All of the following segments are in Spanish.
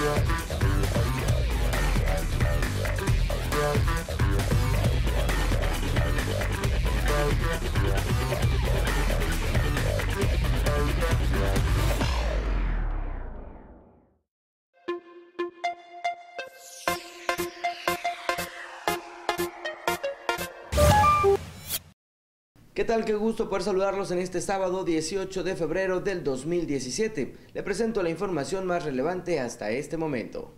Yeah. ¿Qué tal? Qué gusto poder saludarlos en este sábado 18 de febrero del 2017. Le presento la información más relevante hasta este momento.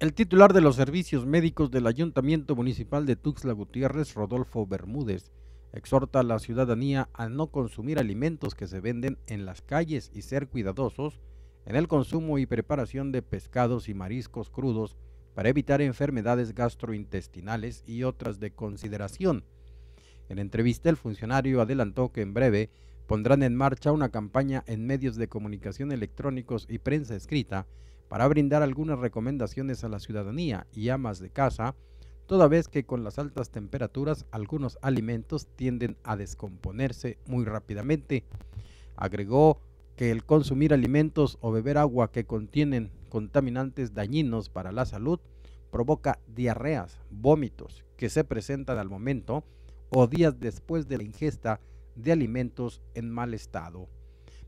El titular de los servicios médicos del Ayuntamiento Municipal de Tuxtla Gutiérrez, Rodolfo Bermúdez, exhorta a la ciudadanía a no consumir alimentos que se venden en las calles y ser cuidadosos en el consumo y preparación de pescados y mariscos crudos para evitar enfermedades gastrointestinales y otras de consideración en entrevista, el funcionario adelantó que en breve pondrán en marcha una campaña en medios de comunicación electrónicos y prensa escrita para brindar algunas recomendaciones a la ciudadanía y amas de casa, toda vez que con las altas temperaturas algunos alimentos tienden a descomponerse muy rápidamente. Agregó que el consumir alimentos o beber agua que contienen contaminantes dañinos para la salud provoca diarreas, vómitos que se presentan al momento o días después de la ingesta de alimentos en mal estado.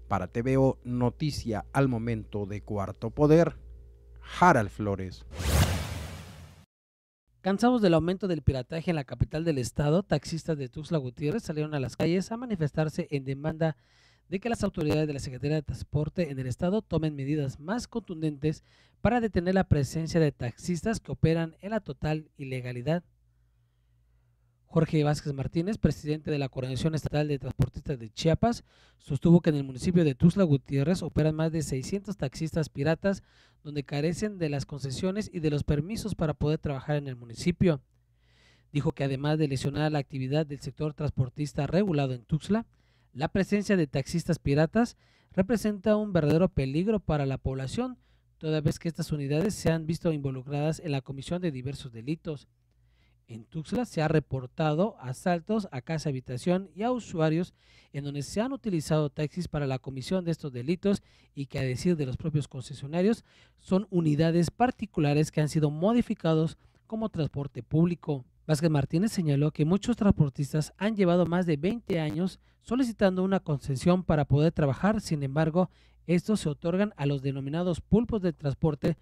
Para TVO Noticia al Momento de Cuarto Poder, Harald Flores. Cansados del aumento del pirataje en la capital del estado, taxistas de Tuxtla Gutiérrez salieron a las calles a manifestarse en demanda de que las autoridades de la Secretaría de Transporte en el estado tomen medidas más contundentes para detener la presencia de taxistas que operan en la total ilegalidad Jorge Vázquez Martínez, presidente de la Coordinación Estatal de Transportistas de Chiapas, sostuvo que en el municipio de Tuxtla Gutiérrez operan más de 600 taxistas piratas, donde carecen de las concesiones y de los permisos para poder trabajar en el municipio. Dijo que además de lesionar la actividad del sector transportista regulado en Tuxtla, la presencia de taxistas piratas representa un verdadero peligro para la población, toda vez que estas unidades se han visto involucradas en la comisión de diversos delitos. En Tuxla se ha reportado asaltos a casa habitación y a usuarios en donde se han utilizado taxis para la comisión de estos delitos y que a decir de los propios concesionarios son unidades particulares que han sido modificados como transporte público. Vázquez Martínez señaló que muchos transportistas han llevado más de 20 años solicitando una concesión para poder trabajar, sin embargo, estos se otorgan a los denominados pulpos de transporte,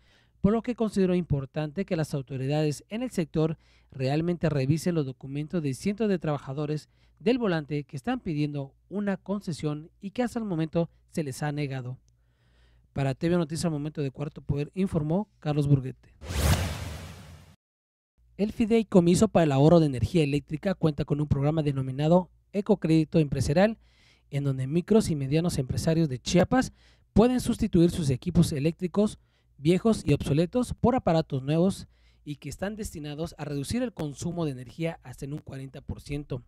por lo que considero importante que las autoridades en el sector realmente revisen los documentos de cientos de trabajadores del volante que están pidiendo una concesión y que hasta el momento se les ha negado. Para TV Noticias al Momento de Cuarto Poder informó Carlos Burguete. El Fideicomiso para el Ahorro de Energía Eléctrica cuenta con un programa denominado Ecocrédito Empresarial, en donde micros y medianos empresarios de Chiapas pueden sustituir sus equipos eléctricos viejos y obsoletos por aparatos nuevos y que están destinados a reducir el consumo de energía hasta en un 40%.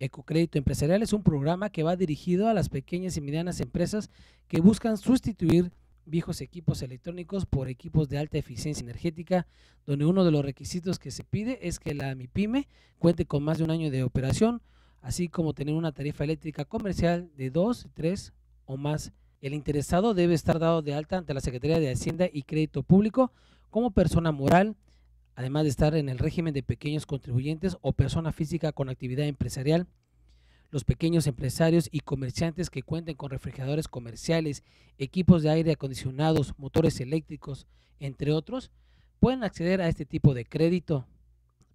Ecocrédito Empresarial es un programa que va dirigido a las pequeñas y medianas empresas que buscan sustituir viejos equipos electrónicos por equipos de alta eficiencia energética, donde uno de los requisitos que se pide es que la MIPYME cuente con más de un año de operación, así como tener una tarifa eléctrica comercial de 2, 3 o más el interesado debe estar dado de alta ante la Secretaría de Hacienda y Crédito Público como persona moral, además de estar en el régimen de pequeños contribuyentes o persona física con actividad empresarial. Los pequeños empresarios y comerciantes que cuenten con refrigeradores comerciales, equipos de aire acondicionados, motores eléctricos, entre otros, pueden acceder a este tipo de crédito.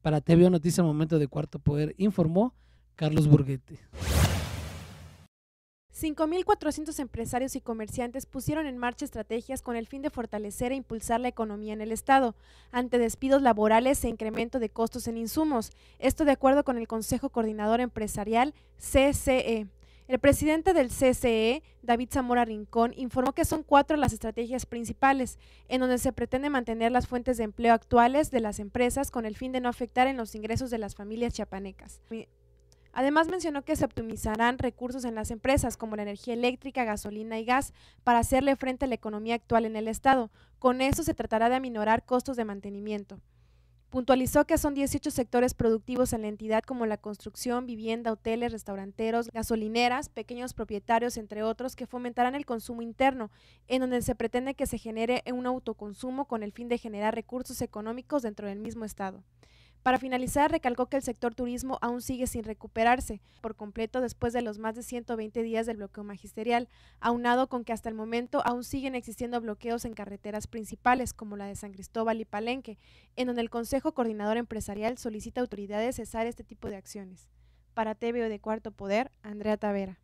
Para TVO Noticias Momento de Cuarto Poder informó Carlos Burguete. 5.400 empresarios y comerciantes pusieron en marcha estrategias con el fin de fortalecer e impulsar la economía en el Estado, ante despidos laborales e incremento de costos en insumos, esto de acuerdo con el Consejo Coordinador Empresarial CCE. El presidente del CCE, David Zamora Rincón, informó que son cuatro las estrategias principales, en donde se pretende mantener las fuentes de empleo actuales de las empresas con el fin de no afectar en los ingresos de las familias chiapanecas. Además mencionó que se optimizarán recursos en las empresas como la energía eléctrica, gasolina y gas para hacerle frente a la economía actual en el Estado. Con eso se tratará de aminorar costos de mantenimiento. Puntualizó que son 18 sectores productivos en la entidad como la construcción, vivienda, hoteles, restauranteros, gasolineras, pequeños propietarios, entre otros, que fomentarán el consumo interno, en donde se pretende que se genere un autoconsumo con el fin de generar recursos económicos dentro del mismo Estado. Para finalizar, recalcó que el sector turismo aún sigue sin recuperarse por completo después de los más de 120 días del bloqueo magisterial, aunado con que hasta el momento aún siguen existiendo bloqueos en carreteras principales como la de San Cristóbal y Palenque, en donde el Consejo Coordinador Empresarial solicita a autoridades cesar este tipo de acciones. Para TVO de Cuarto Poder, Andrea Tavera.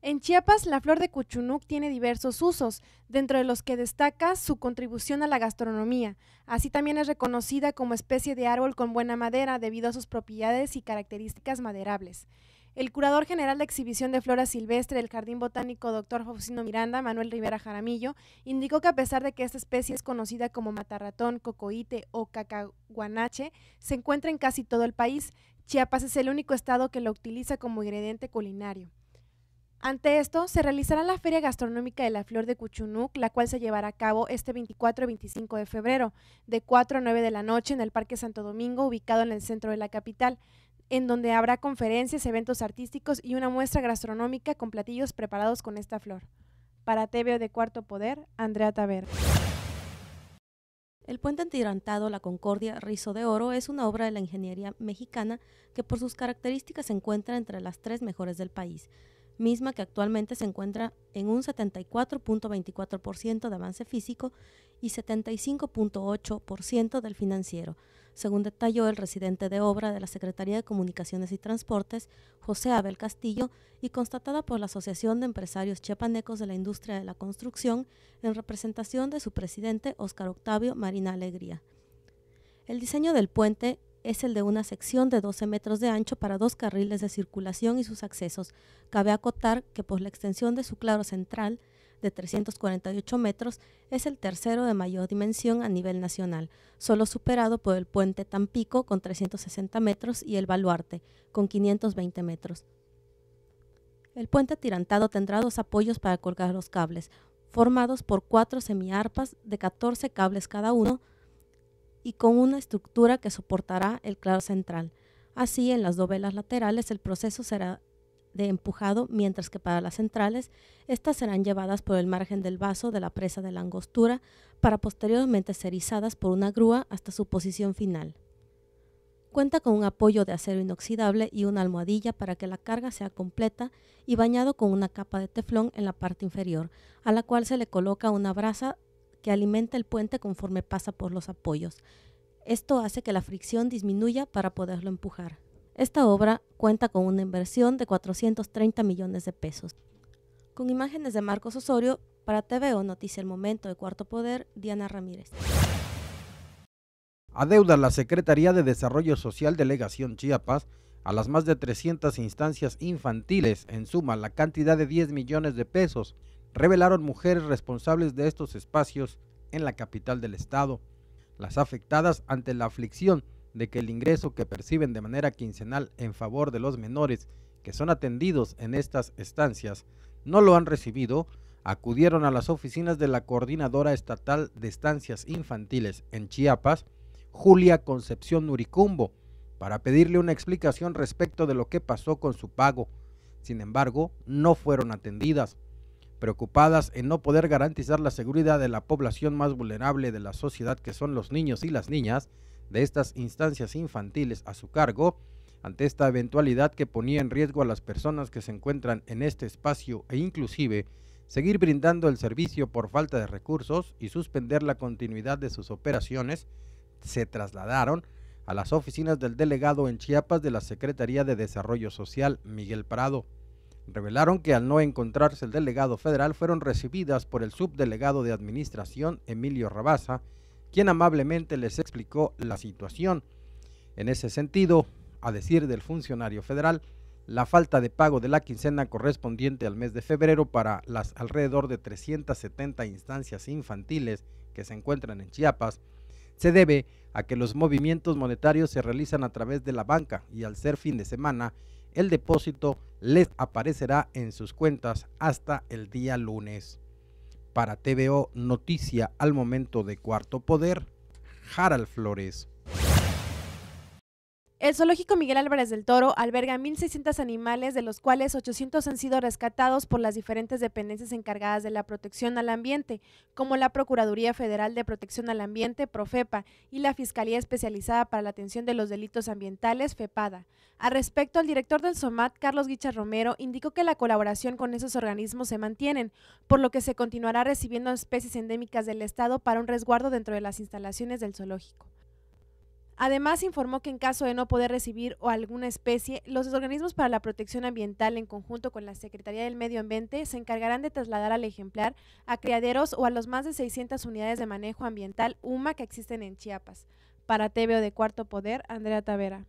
En Chiapas, la flor de Cuchunuc tiene diversos usos, dentro de los que destaca su contribución a la gastronomía. Así también es reconocida como especie de árbol con buena madera debido a sus propiedades y características maderables. El curador general de exhibición de flora silvestre del Jardín Botánico, Dr. Josino Miranda, Manuel Rivera Jaramillo, indicó que a pesar de que esta especie es conocida como matarratón, cocoite o cacaguanache se encuentra en casi todo el país. Chiapas es el único estado que lo utiliza como ingrediente culinario. Ante esto, se realizará la Feria Gastronómica de la Flor de Cuchunuc, la cual se llevará a cabo este 24 y 25 de febrero, de 4 a 9 de la noche en el Parque Santo Domingo, ubicado en el centro de la capital, en donde habrá conferencias, eventos artísticos y una muestra gastronómica con platillos preparados con esta flor. Para TVO de Cuarto Poder, Andrea Taver. El puente antirantado, La Concordia Rizo de Oro es una obra de la ingeniería mexicana que por sus características se encuentra entre las tres mejores del país misma que actualmente se encuentra en un 74.24% de avance físico y 75.8% del financiero, según detalló el residente de obra de la Secretaría de Comunicaciones y Transportes, José Abel Castillo, y constatada por la Asociación de Empresarios Chiapanecos de la Industria de la Construcción, en representación de su presidente, Óscar Octavio Marina Alegría. El diseño del puente es el de una sección de 12 metros de ancho para dos carriles de circulación y sus accesos. Cabe acotar que por la extensión de su claro central, de 348 metros, es el tercero de mayor dimensión a nivel nacional, solo superado por el puente Tampico con 360 metros y el baluarte con 520 metros. El puente atirantado tendrá dos apoyos para colgar los cables, formados por cuatro semiarpas de 14 cables cada uno, y con una estructura que soportará el claro central. Así, en las dovelas laterales el proceso será de empujado, mientras que para las centrales, estas serán llevadas por el margen del vaso de la presa de la angostura para posteriormente ser izadas por una grúa hasta su posición final. Cuenta con un apoyo de acero inoxidable y una almohadilla para que la carga sea completa y bañado con una capa de teflón en la parte inferior, a la cual se le coloca una brasa alimenta el puente conforme pasa por los apoyos. Esto hace que la fricción disminuya para poderlo empujar. Esta obra cuenta con una inversión de 430 millones de pesos. Con imágenes de Marcos Osorio, para TVO Noticia El Momento de Cuarto Poder, Diana Ramírez. Adeuda la Secretaría de Desarrollo Social Delegación Chiapas a las más de 300 instancias infantiles, en suma la cantidad de 10 millones de pesos, revelaron mujeres responsables de estos espacios en la capital del estado, las afectadas ante la aflicción de que el ingreso que perciben de manera quincenal en favor de los menores que son atendidos en estas estancias no lo han recibido, acudieron a las oficinas de la Coordinadora Estatal de Estancias Infantiles en Chiapas, Julia Concepción Nuricumbo para pedirle una explicación respecto de lo que pasó con su pago. Sin embargo, no fueron atendidas preocupadas en no poder garantizar la seguridad de la población más vulnerable de la sociedad, que son los niños y las niñas, de estas instancias infantiles a su cargo, ante esta eventualidad que ponía en riesgo a las personas que se encuentran en este espacio e inclusive seguir brindando el servicio por falta de recursos y suspender la continuidad de sus operaciones, se trasladaron a las oficinas del delegado en Chiapas de la Secretaría de Desarrollo Social, Miguel Prado revelaron que al no encontrarse el delegado federal fueron recibidas por el subdelegado de administración Emilio Rabaza, quien amablemente les explicó la situación. En ese sentido, a decir del funcionario federal, la falta de pago de la quincena correspondiente al mes de febrero para las alrededor de 370 instancias infantiles que se encuentran en Chiapas se debe a que los movimientos monetarios se realizan a través de la banca y al ser fin de semana, el depósito les aparecerá en sus cuentas hasta el día lunes. Para TVO Noticia al momento de Cuarto Poder, Harald Flores. El zoológico Miguel Álvarez del Toro alberga 1.600 animales, de los cuales 800 han sido rescatados por las diferentes dependencias encargadas de la protección al ambiente, como la Procuraduría Federal de Protección al Ambiente, Profepa, y la Fiscalía Especializada para la Atención de los Delitos Ambientales, FEPADA. Al respecto, el director del SOMAT, Carlos Guicha Romero, indicó que la colaboración con esos organismos se mantienen, por lo que se continuará recibiendo especies endémicas del Estado para un resguardo dentro de las instalaciones del zoológico. Además, informó que en caso de no poder recibir o alguna especie, los organismos para la protección ambiental, en conjunto con la Secretaría del Medio Ambiente, se encargarán de trasladar al ejemplar a criaderos o a los más de 600 unidades de manejo ambiental UMA que existen en Chiapas. Para TVO de Cuarto Poder, Andrea Tavera.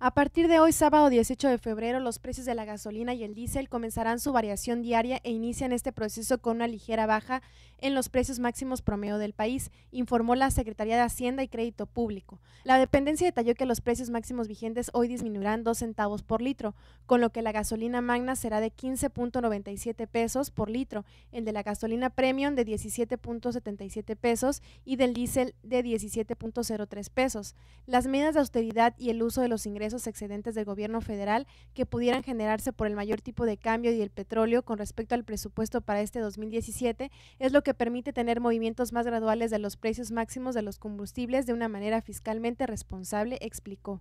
A partir de hoy, sábado 18 de febrero, los precios de la gasolina y el diésel comenzarán su variación diaria e inician este proceso con una ligera baja en los precios máximos promedio del país, informó la Secretaría de Hacienda y Crédito Público. La dependencia detalló que los precios máximos vigentes hoy disminuirán 2 centavos por litro, con lo que la gasolina magna será de 15.97 pesos por litro, el de la gasolina premium de 17.77 pesos y del diésel de 17.03 pesos. Las medidas de austeridad y el uso de los ingresos excedentes del gobierno federal que pudieran generarse por el mayor tipo de cambio y el petróleo con respecto al presupuesto para este 2017 es lo que permite tener movimientos más graduales de los precios máximos de los combustibles de una manera fiscalmente responsable, explicó.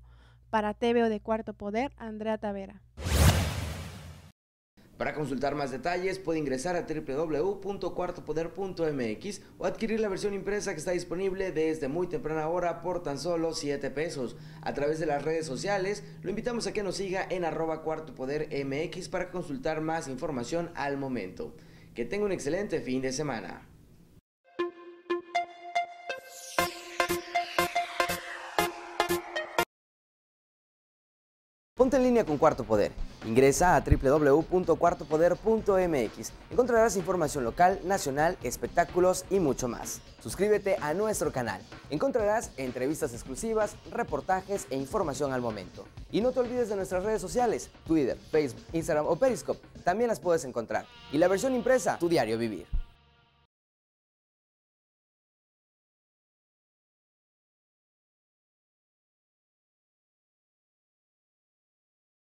Para TVO de Cuarto Poder, Andrea Tavera. Para consultar más detalles puede ingresar a www.cuartopoder.mx o adquirir la versión impresa que está disponible desde muy temprana hora por tan solo 7 pesos. A través de las redes sociales lo invitamos a que nos siga en arroba cuartopodermx para consultar más información al momento. Que tenga un excelente fin de semana. Ponte en línea con Cuarto Poder. Ingresa a www.cuartopoder.mx. Encontrarás información local, nacional, espectáculos y mucho más. Suscríbete a nuestro canal. Encontrarás entrevistas exclusivas, reportajes e información al momento. Y no te olvides de nuestras redes sociales, Twitter, Facebook, Instagram o Periscope también las puedes encontrar. Y la versión impresa, tu diario vivir.